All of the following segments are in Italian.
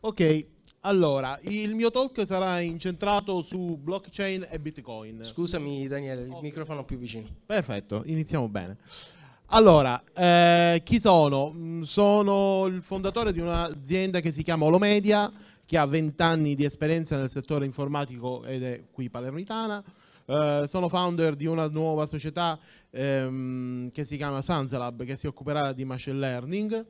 Ok, allora, il mio talk sarà incentrato su blockchain e bitcoin. Scusami Daniele, il okay. microfono più vicino. Perfetto, iniziamo bene. Allora, eh, chi sono? Mm, sono il fondatore di un'azienda che si chiama Olomedia, che ha 20 anni di esperienza nel settore informatico ed è qui palermitana. Eh, sono founder di una nuova società ehm, che si chiama Sansalab, che si occuperà di machine learning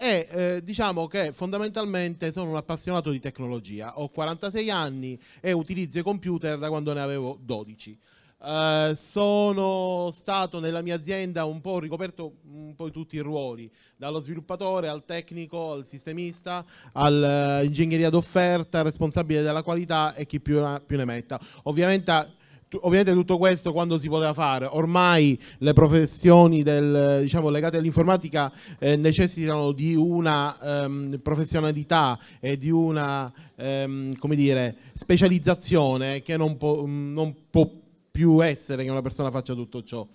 e eh, diciamo che fondamentalmente sono un appassionato di tecnologia, ho 46 anni e utilizzo i computer da quando ne avevo 12. Eh, sono stato nella mia azienda un po' ricoperto un po' tutti i ruoli, dallo sviluppatore al tecnico, al sistemista, all'ingegneria eh, d'offerta, responsabile della qualità e chi più, più ne metta. Ovviamente ovviamente tutto questo quando si poteva fare, ormai le professioni del, diciamo, legate all'informatica eh, necessitano di una ehm, professionalità e di una ehm, come dire, specializzazione che non, po- mm, non può più essere che una persona faccia tutto ciò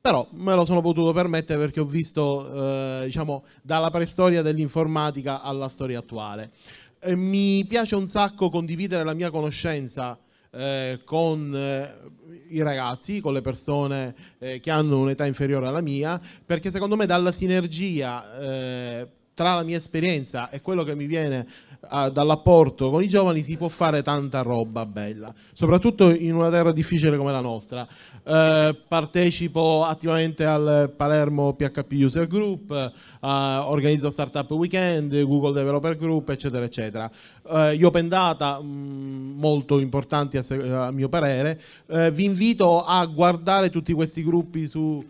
però me lo sono potuto permettere perché ho visto eh, diciamo dalla preistoria dell'informatica alla storia attuale e mi piace un sacco condividere la mia conoscenza eh, con eh, i ragazzi, con le persone eh, che hanno un'età inferiore alla mia, perché secondo me dalla sinergia eh, tra la mia esperienza e quello che mi viene uh, dall'apporto con i giovani si può fare tanta roba bella, soprattutto in una terra difficile come la nostra. Uh, partecipo attivamente al Palermo PHP User Group, uh, organizzo Startup Weekend, Google Developer Group, eccetera, eccetera. gli eh, Open Data, mh, mm, molto importanti a, a mio parere, vi invito a guardare tutti questi gruppi su,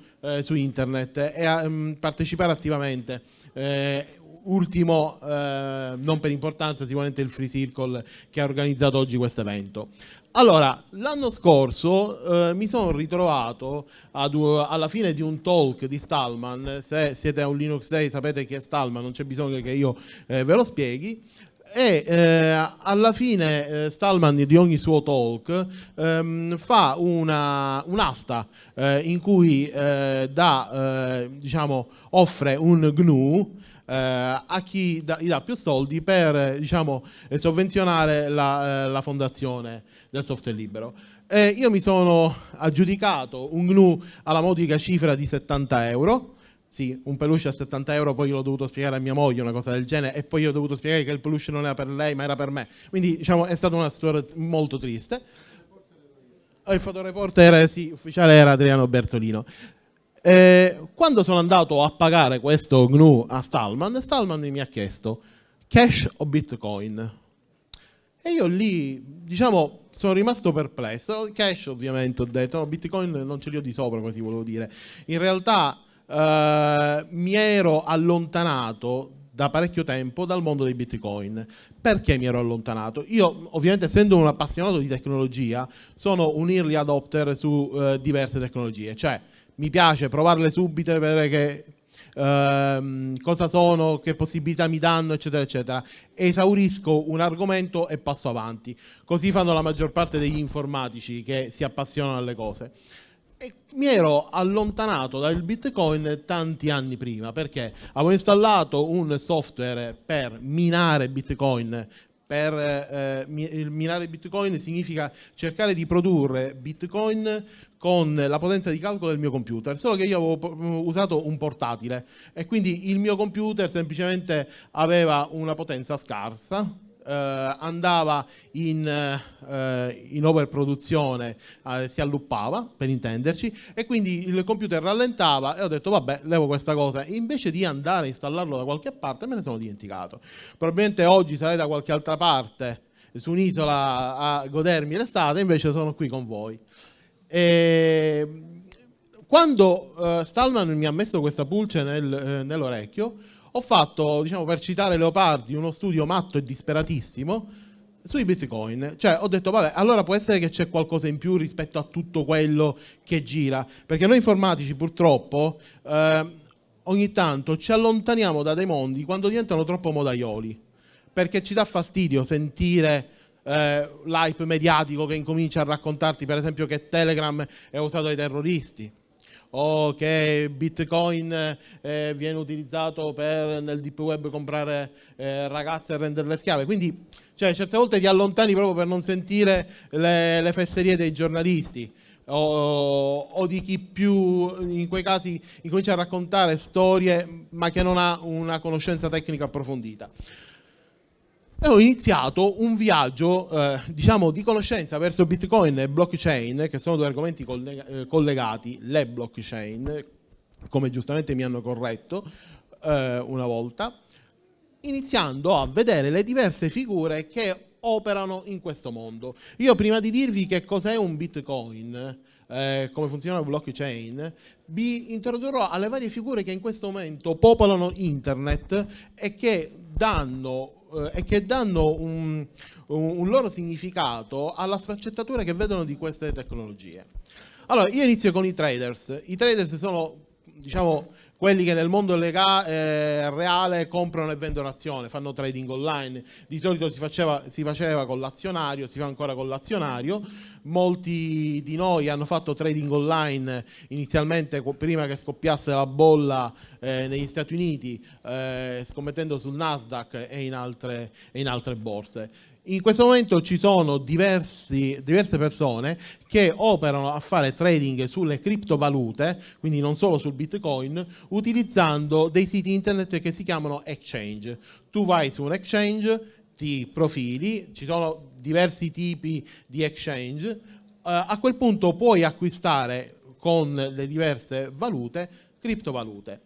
su internet e a mh, mm, partecipare attivamente. Eh, ultimo, eh, non per importanza, sicuramente il Free Circle che ha organizzato oggi questo evento. Allora, l'anno scorso eh, mi sono ritrovato ad, uh, alla fine di un talk di Stallman, se siete a un Linux Day sapete chi è Stallman, non c'è bisogno che io eh, ve lo spieghi, e eh, alla fine eh, Stallman di ogni suo talk ehm, fa una, un'asta eh, in cui eh, dà, eh, diciamo, offre un GNU eh, a chi da, gli dà più soldi per diciamo, sovvenzionare la, la fondazione del software libero. io mi sono aggiudicato un GNU alla modica cifra di 70 euro sì, un peluche a 70 euro, poi l'ho dovuto spiegare a mia moglie una cosa del genere e poi ho dovuto spiegare che il peluche non era per lei ma era per me. Quindi diciamo è stata una storia molto triste. Oh, il fotoreporter sì, ufficiale era Adriano Bertolino. E eh, quando sono andato a pagare questo GNU a Stallman, Stallman mi ha chiesto cash o bitcoin? E io lì, diciamo, sono rimasto perplesso. Cash ovviamente ho detto, no, bitcoin non ce li ho di sopra, così volevo dire. In realtà eh, mi ero allontanato da parecchio tempo dal mondo dei bitcoin. Perché mi ero allontanato? Io, ovviamente, essendo un appassionato di tecnologia, sono un early adopter su eh, diverse tecnologie, cioè mi piace provarle subito e vedere che ehm, cosa sono, che possibilità mi danno, eccetera, eccetera. Esaurisco un argomento e passo avanti. Così fanno la maggior parte degli informatici che si appassionano alle cose. E mi ero allontanato dal Bitcoin tanti anni prima perché avevo installato un software per minare Bitcoin per eh, minare bitcoin significa cercare di produrre bitcoin con la potenza di calcolo del mio computer, solo che io avevo usato un portatile e quindi il mio computer semplicemente aveva una potenza scarsa eh, andava in, eh, in overproduzione, eh, si alluppava per intenderci, e quindi il computer rallentava e ho detto vabbè, levo questa cosa. invece di andare a installarlo da qualche parte me ne sono dimenticato. Probabilmente oggi sarei da qualche altra parte, su un'isola a godermi l'estate, invece sono qui con voi. E quando uh, Stallman mi ha messo questa pulce nel, eh, nell'orecchio, ho fatto, diciamo, per citare Leopardi, uno studio matto e disperatissimo sui bitcoin. Cioè, ho detto, vabbè, allora può essere che c'è qualcosa in più rispetto a tutto quello che gira. Perché noi informatici, purtroppo, eh, ogni tanto ci allontaniamo da dei mondi quando diventano troppo modaioli. Perché ci dà fastidio sentire eh, l'hype mediatico che incomincia a raccontarti, per esempio, che Telegram è usato dai terroristi o che Bitcoin eh, viene utilizzato per nel deep web comprare eh, ragazze e renderle schiave. Quindi cioè, certe volte ti allontani proprio per non sentire le, le fesserie dei giornalisti. O, o, di chi più in quei casi incomincia a raccontare storie ma che non ha una conoscenza tecnica approfondita. E ho iniziato un viaggio, eh, diciamo, di conoscenza verso Bitcoin e blockchain, che sono due argomenti collega- eh, collegati, le blockchain, come giustamente mi hanno corretto eh, una volta, iniziando a vedere le diverse figure che operano in questo mondo. Io prima di dirvi che cos'è un Bitcoin, eh, come funziona il blockchain, vi introdurrò alle varie figure che in questo momento popolano internet e che danno, eh, e che danno un, un loro significato alla sfaccettatura che vedono di queste tecnologie. Allora, io inizio con i traders. I traders sono, diciamo, quelli che nel mondo lega- eh, reale comprano e vendono azione, fanno trading online, di solito si faceva, si faceva con l'azionario, si fa ancora con l'azionario, molti di noi hanno fatto trading online inizialmente prima che scoppiasse la bolla eh, negli Stati Uniti, eh, scommettendo sul Nasdaq e in altre, e in altre borse. In questo momento ci sono diversi, diverse persone che operano a fare trading sulle criptovalute, quindi non solo sul Bitcoin, utilizzando dei siti internet che si chiamano exchange. Tu vai su un exchange, ti profili, ci sono diversi tipi di exchange, eh, a quel punto puoi acquistare con le diverse valute criptovalute.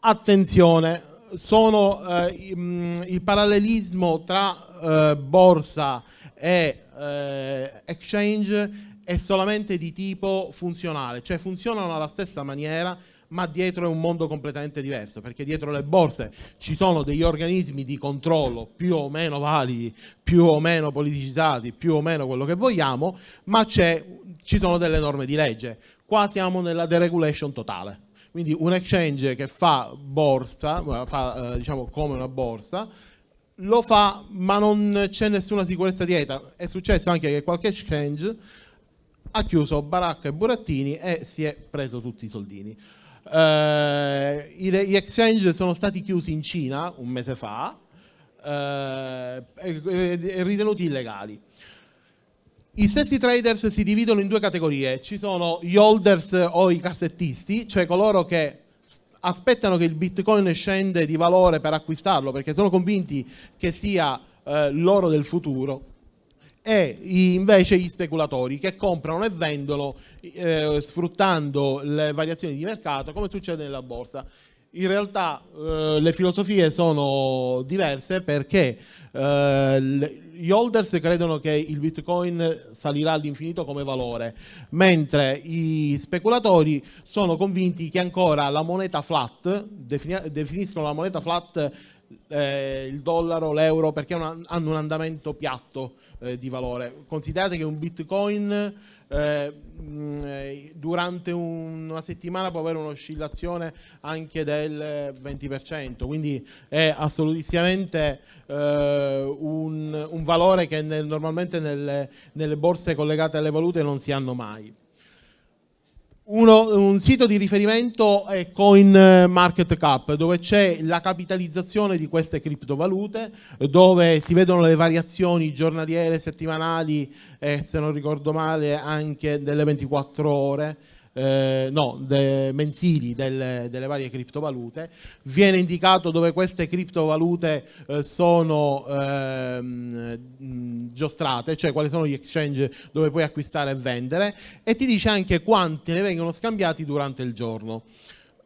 Attenzione, sono eh, mm, il parallelismo tra eh, borsa e eh, exchange è solamente di tipo funzionale, cioè funzionano alla stessa maniera, ma dietro è un mondo completamente diverso, perché dietro le borse ci sono degli organismi di controllo più o meno validi, più o meno politicizzati, più o meno quello che vogliamo, ma ci sono delle norme di legge. Qua siamo nella deregulation totale. Quindi un exchange che fa borsa, fa, eh, diciamo come una borsa, lo fa ma non c'è nessuna sicurezza dietro. È successo anche che qualche exchange ha chiuso Baracca e Burattini e si è preso tutti i soldini. Eh, gli exchange sono stati chiusi in Cina un mese fa eh, e ritenuti illegali i stessi traders si dividono in due categorie, ci sono gli holders o i cassettisti, cioè coloro che aspettano che il bitcoin scende di valore per acquistarlo perché sono convinti che sia eh, l'oro del futuro e invece gli speculatori che comprano e vendono eh, sfruttando le variazioni di mercato come succede nella borsa in realtà eh, le filosofie sono diverse perché eh, gli holders credono che il bitcoin salirà all'infinito come valore, mentre i speculatori sono convinti che ancora la moneta flat, definiscono la moneta flat eh, il dollaro, l'euro, perché una, hanno un andamento piatto eh, di valore. Considerate che un bitcoin eh, durante un, una settimana può avere un'oscillazione anche del 20%, eh, quindi è assolutissimamente eh, un, un, valore che nel, normalmente nelle, nelle borse collegate alle valute non si hanno mai uno, un sito di riferimento è CoinMarketCap eh, dove c'è la capitalizzazione di queste criptovalute, dove si vedono le variazioni giornaliere, settimanali e eh, se non ricordo male anche delle 24 ore eh, no, de, mensili delle, delle, varie criptovalute, viene indicato dove queste criptovalute eh, sono ehm, giostrate, cioè quali sono gli exchange dove puoi acquistare e vendere e ti dice anche quanti ne vengono scambiati durante il giorno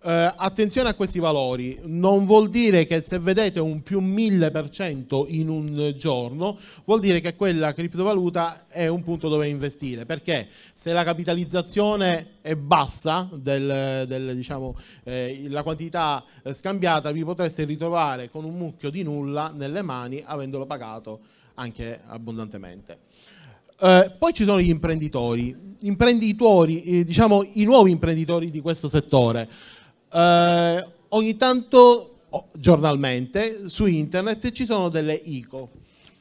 eh, attenzione a questi valori, non vuol dire che se vedete un più 1000% in un giorno, vuol dire che quella criptovaluta è un punto dove investire, perché se la capitalizzazione è bassa, del, del, diciamo, eh, la quantità eh, scambiata, vi potreste ritrovare con un mucchio di nulla nelle mani avendolo pagato anche abbondantemente. Eh, poi ci sono gli imprenditori, imprenditori eh, diciamo i nuovi imprenditori di questo settore eh, ogni tanto, giornalmente, su internet ci sono delle ICO.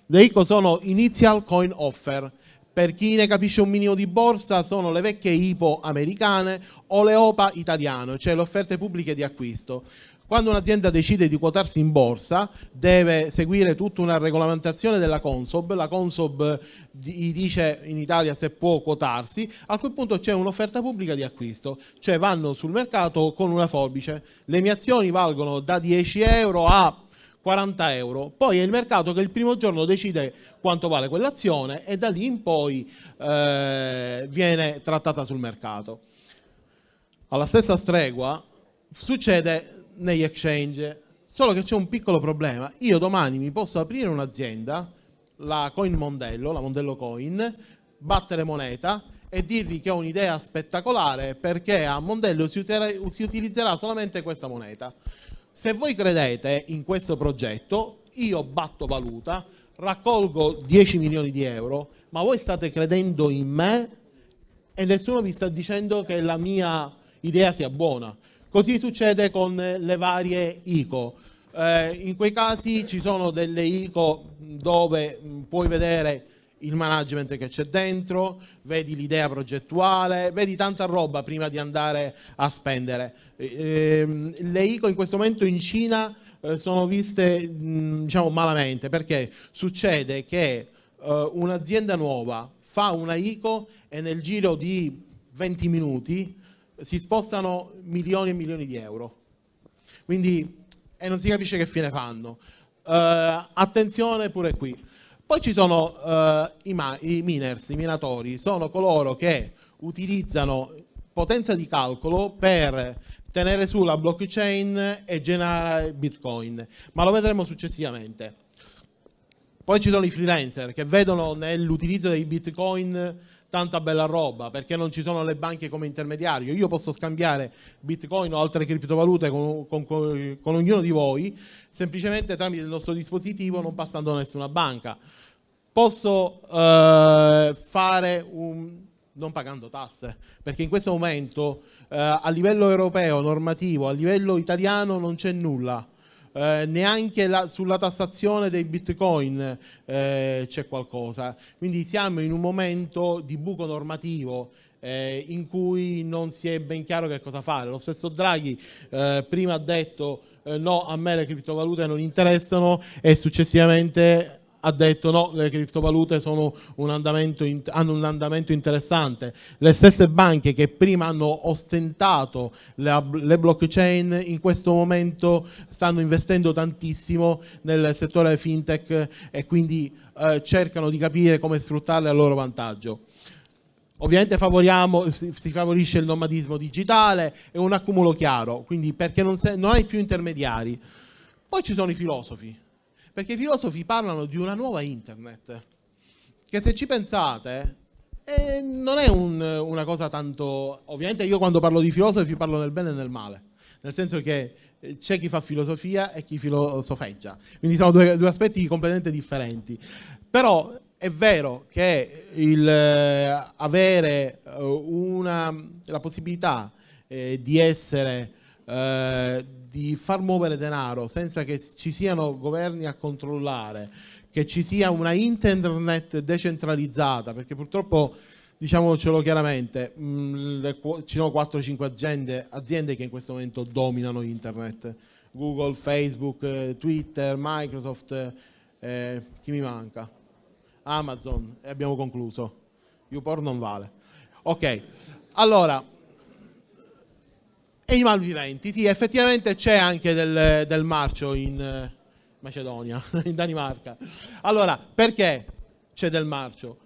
Le ICO sono Initial Coin Offer. Per chi ne capisce un minimo di borsa, sono le vecchie IPO americane o le OPA italiane, cioè le offerte pubbliche di acquisto. Quando un'azienda decide di quotarsi in borsa deve seguire tutta una regolamentazione della Consob, la Consob gli dice in Italia se può quotarsi, a quel punto c'è un'offerta pubblica di acquisto, cioè vanno sul mercato con una forbice, le mie azioni valgono da 10 euro a 40 euro. Poi è il mercato che il primo giorno decide quanto vale quell'azione e da lì in poi eh, viene trattata sul mercato. Alla stessa stregua succede negli exchange, solo che c'è un piccolo problema. Io domani mi posso aprire un'azienda, la Coin Mondello, la Mondello Coin, battere moneta e dirvi che ho un'idea spettacolare perché a Mondello si, utilizzerà solamente questa moneta. Se voi credete in questo progetto, io batto valuta, raccolgo 10 milioni di euro, ma voi state credendo in me e nessuno vi sta dicendo che la mia idea sia buona. Così succede con eh, le varie ICO. Eh, in quei casi ci sono delle ICO dove mm, puoi vedere il management che c'è dentro, vedi l'idea progettuale, vedi tanta roba prima di andare a spendere. Eh, le ICO in questo momento in Cina eh, sono viste mm, diciamo malamente perché succede che eh, un'azienda nuova fa una ICO e nel giro di 20 minuti si spostano milioni e milioni di euro. Quindi e eh, non si capisce che fine fanno. Uh, attenzione pure qui. Poi ci sono uh, i, i, miners, i minatori, sono coloro che utilizzano potenza di calcolo per tenere su la blockchain e generare bitcoin, ma lo vedremo successivamente. Poi ci sono i freelancer che vedono nell'utilizzo dei bitcoin tanta bella roba perché non ci sono le banche come intermediario. Io posso scambiare bitcoin o altre criptovalute con, con, con, con ognuno di voi semplicemente tramite il nostro dispositivo non passando da nessuna banca. Posso eh, fare un non pagando tasse, perché in questo momento eh, a livello europeo normativo, a livello italiano non c'è nulla. Eh, neanche la, sulla tassazione dei bitcoin eh, c'è qualcosa. Quindi siamo in un momento di buco normativo eh, in cui non si è ben chiaro che cosa fare. Lo stesso Draghi eh, prima ha detto eh, no, a me le criptovalute non interessano e successivamente ha detto no, le criptovalute un in, hanno un andamento interessante. Le stesse banche che prima hanno ostentato le, le, blockchain in questo momento stanno investendo tantissimo nel settore fintech e quindi eh, cercano di capire come sfruttarle a loro vantaggio. Ovviamente si favorisce il nomadismo digitale e un accumulo chiaro, quindi perché non, se, non hai più intermediari. Poi ci sono i filosofi, perché i filosofi parlano di una nuova internet, che se ci pensate eh, non è un, una cosa tanto... Ovviamente io quando parlo di filosofi parlo nel bene e nel male, nel senso che eh, c'è chi fa filosofia e chi filosofeggia, quindi sono due, due aspetti completamente differenti. Però è vero che il, eh, avere eh, una, la possibilità eh, di essere di far muovere denaro senza che ci siano governi a controllare, che ci sia una internet decentralizzata, perché purtroppo diciamocelo chiaramente, mh, mm, le, ci sono 4-5 aziende, aziende, che in questo momento dominano internet, Google, Facebook, eh, Twitter, Microsoft, eh, chi mi manca? Amazon, e abbiamo concluso, YouPorn non vale. Ok, allora, e i malviventi. Sì, effettivamente c'è anche del, del marcio in eh, Macedonia, in Danimarca. Allora, perché c'è del marcio?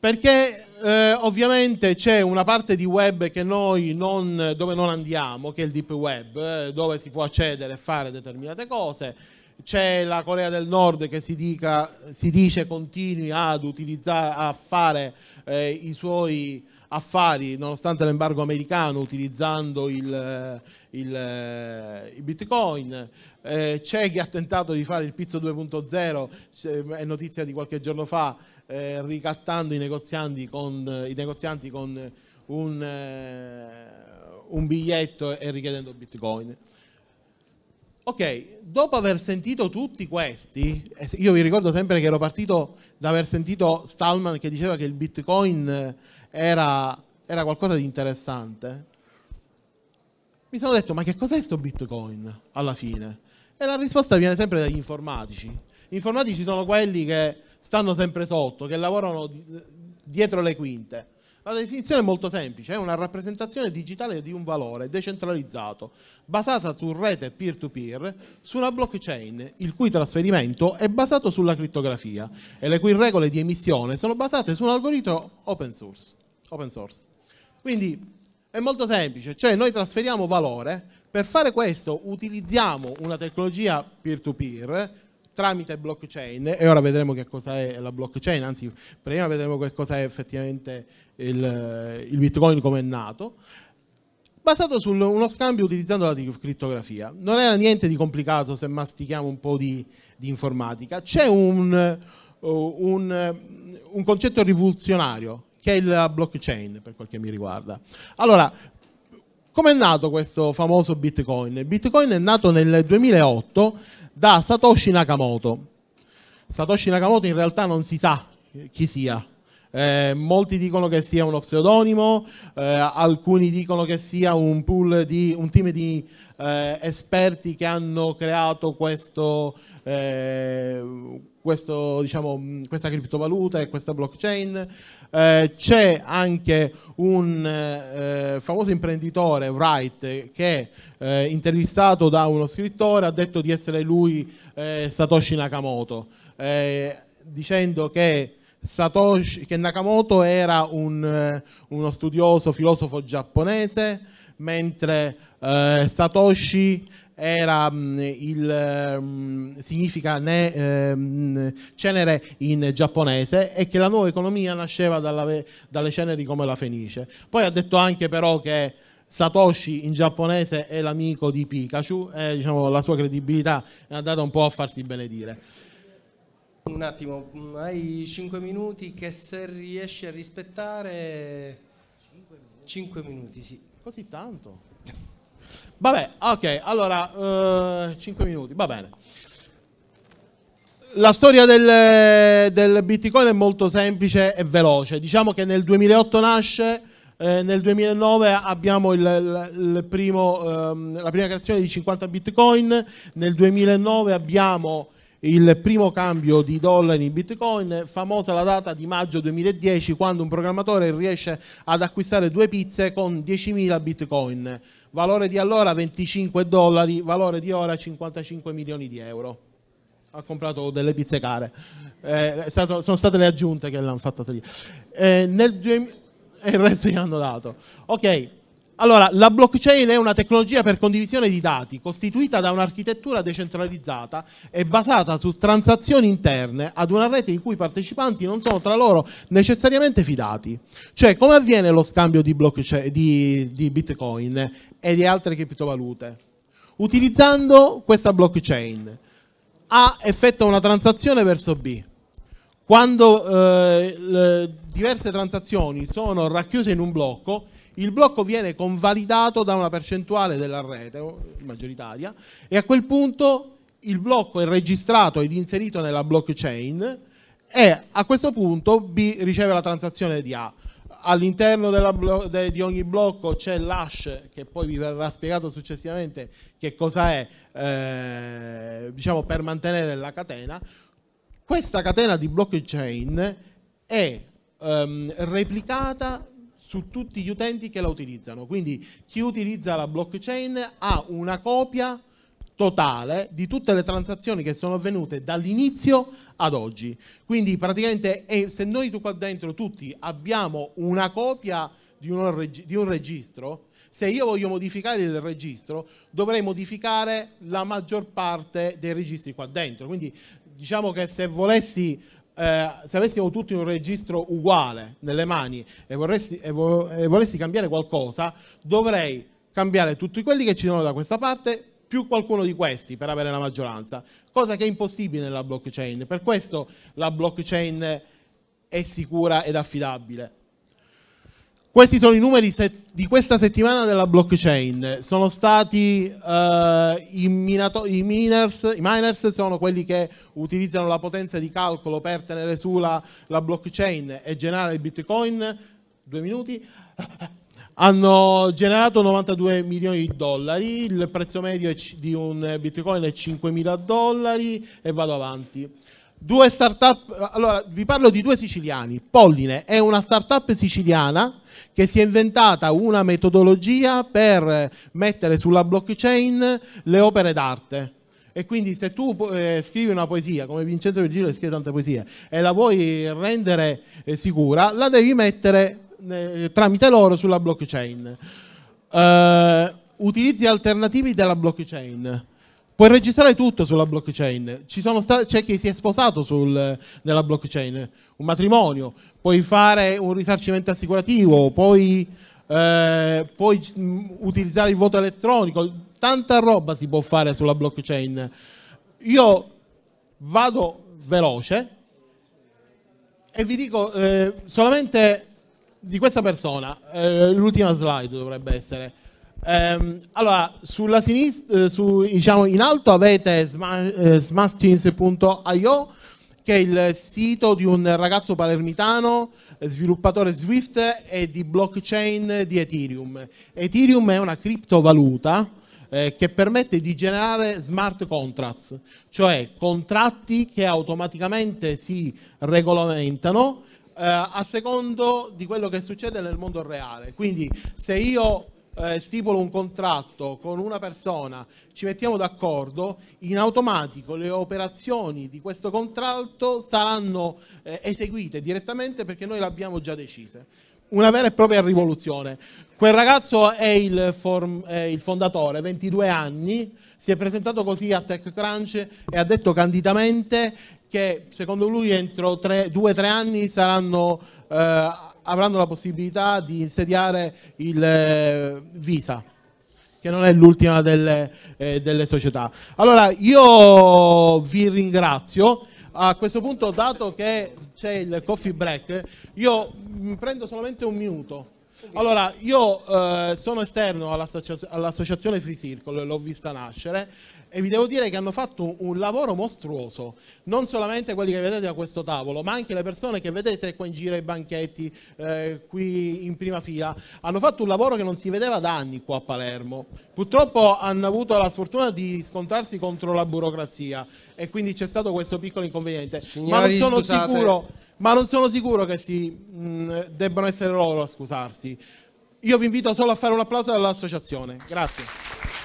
Perché eh, ovviamente c'è una parte di web non, dove non andiamo, che è il deep web, eh, dove si può accedere e fare determinate cose. C'è la Corea del Nord che si, dica, si dice continui ad utilizzare, a fare eh, i suoi affari nonostante l'embargo americano utilizzando il, eh, il, eh, il bitcoin, eh, c'è chi ha tentato di fare il pizzo 2.0, è notizia di qualche giorno fa, ricattando i negozianti con, i negozianti con un, un biglietto e richiedendo bitcoin. Ok, dopo aver sentito tutti questi, io vi ricordo sempre che ero partito da aver sentito Stallman che diceva che il bitcoin era, era qualcosa di interessante, mi sono detto ma che cos'è sto Bitcoin alla fine? E la risposta viene sempre dagli informatici. Gli informatici sono quelli che stanno sempre sotto, che lavorano dietro le quinte. La definizione è molto semplice, è una rappresentazione digitale di un valore decentralizzato, basata su rete peer-to-peer, su una blockchain, il cui trasferimento è basato sulla criptografia e le cui regole di emissione sono basate su un algoritmo open source. Open source. Quindi è molto semplice, cioè noi trasferiamo valore, per fare questo utilizziamo una tecnologia peer-to-peer, peer to peer tramite blockchain e ora vedremo che cosa è la blockchain, anzi prima vedremo che cosa è effettivamente il, il bitcoin come è nato basato su uno scambio utilizzando la criptografia. Non era niente di complicato se mastichiamo un po' di, di informatica. C'è un, uh, un, un, concetto rivoluzionario che è la blockchain per quel che mi riguarda. Allora, com'è nato questo famoso Bitcoin? Bitcoin è nato nel 2008 da Satoshi Nakamoto. Satoshi Nakamoto in realtà non si sa chi sia. Eh, molti dicono che sia uno pseudonimo, eh, alcuni dicono che sia un pool di un team di eh, esperti che hanno creato questo eh, questo, diciamo, mm, questa criptovaluta e questa blockchain. Eh, c'è anche un eh, famoso imprenditore, Wright, che eh, intervistato da uno scrittore ha detto di essere lui eh, Satoshi Nakamoto, eh, dicendo che Satoshi, che Nakamoto era un, eh, uno studioso filosofo giapponese, mentre eh, Satoshi era mm, il, mm, significa ne, ehm, cenere in giapponese e che la nuova economia nasceva dalla, dalle ceneri come la fenice. Poi ha detto anche però che Satoshi in giapponese è l'amico di Pikachu e diciamo, la sua credibilità è andata un po' a farsi benedire. Un attimo, mm, hai 5 minuti che se riesci a rispettare... 5 minuti, sì. Così tanto? Vabbè, ok, allora, uh, eh, 5 minuti, va bene. La storia del, del, Bitcoin è molto semplice e veloce. Diciamo che nel 2008 nasce, eh, nel 2009 abbiamo il, il, il primo, ehm, la prima creazione di 50 Bitcoin, nel 2009 abbiamo il primo cambio di dollari in bitcoin, famosa la data di maggio 2010 quando un programmatore riesce ad acquistare due pizze con 10.000 bitcoin valore di allora 25 dollari, valore di ora 55 milioni di euro. Ha comprato delle pizze care, eh, stato, sono state le aggiunte che l'hanno fatta salire. Eh, nel, e il resto gli hanno dato. Ok, allora, la blockchain è una tecnologia per condivisione di dati costituita da un'architettura decentralizzata e basata su transazioni interne ad una rete in cui i partecipanti non sono tra loro necessariamente fidati. Cioè, come avviene lo scambio di, di, di Bitcoin? e di altre criptovalute. Utilizzando questa blockchain, A effettua una transazione verso B. Quando eh, diverse transazioni sono racchiuse in un blocco, il blocco viene convalidato da una percentuale della rete maggioritaria e a quel punto il blocco è registrato ed inserito nella blockchain e a questo punto B riceve la transazione di A. All'interno de, di ogni blocco c'è l'hash, che poi vi verrà spiegato successivamente che cosa è, eh, diciamo, per mantenere la catena. Questa catena di blockchain è ehm, replicata su tutti gli utenti che la utilizzano. Quindi chi utilizza la blockchain ha una copia totale di tutte le transazioni che sono avvenute dall'inizio ad oggi. Quindi praticamente eh, se noi qua dentro tutti abbiamo una copia di un, reg- di un registro, se io voglio modificare il registro dovrei modificare la maggior parte dei registri qua dentro. Quindi diciamo che se volessi eh, se avessimo tutti un registro uguale nelle mani e, vorresti, e, vo- e volessi cambiare qualcosa, dovrei cambiare tutti quelli che ci sono da questa parte più qualcuno di questi per avere la maggioranza, cosa che è impossibile nella blockchain. Per questo la blockchain è sicura ed affidabile. Questi sono i numeri di questa settimana della blockchain. Sono stati eh, i, minato- i, miners, i miners sono quelli che utilizzano la potenza di calcolo per tenere su la, la blockchain e generare il bitcoin. Due minuti hanno generato 92 milioni di dollari, il prezzo medio di un bitcoin è 5 mila dollari e vado avanti. Due startup, allora vi parlo di due siciliani, Polline è una startup siciliana che si è inventata una metodologia per mettere sulla blockchain le opere d'arte. E quindi se tu eh, scrivi una poesia, come Vincenzo Virgilio scrive tante poesie, e la vuoi rendere eh, sicura, la devi mettere tramite loro sulla blockchain. Eh, utilizzi alternativi della blockchain. Puoi registrare tutto sulla blockchain. c'è chi si è sposato sul, nella blockchain, un matrimonio, puoi fare un risarcimento assicurativo, puoi, eh, puoi utilizzare il voto elettronico, tanta roba si può fare sulla blockchain. Io vado veloce e vi dico eh, solamente di questa persona, eh, l'ultima slide dovrebbe essere. Ehm, allora, sulla sinistra, eh, su, diciamo, in alto avete eh, smashins.io, che è il sito di un ragazzo palermitano sviluppatore Swift e di blockchain di Ethereum. Ethereum è una criptovaluta eh, che permette di generare smart contracts, cioè contratti che automaticamente si regolamentano eh, a secondo di quello che succede nel mondo reale. Quindi se io eh, stipulo un contratto con una persona, ci mettiamo d'accordo, in automatico le operazioni di questo contratto saranno eh, eseguite direttamente perché noi le abbiamo già decise. Una vera e propria rivoluzione. Quel ragazzo è il, form, è il fondatore, 22 anni, si è presentato così a TechCrunch e ha detto candidamente che secondo lui entro due o tre anni saranno, eh, avranno la possibilità di insediare il eh, Visa, che non è l'ultima delle, eh, delle società. Allora io vi ringrazio. A questo punto, dato che c'è il coffee break, io mm, prendo solamente un minuto. Allora, io eh, sono esterno all'associazione, all'associazione Free Circle, l'ho vista nascere e vi devo dire che hanno fatto un lavoro mostruoso, non solamente quelli che vedete a questo tavolo, ma anche le persone che vedete qua in giro ai banchetti, eh, qui in prima fila, hanno fatto un lavoro che non si vedeva da anni qua a Palermo. Purtroppo hanno avuto la sfortuna di scontrarsi contro la burocrazia e quindi c'è stato questo piccolo inconveniente, Signori, ma non sono scusate. sicuro ma non sono sicuro che si, mh, mm, debbano essere loro a scusarsi. Io vi invito solo a fare un applauso all'associazione. Grazie.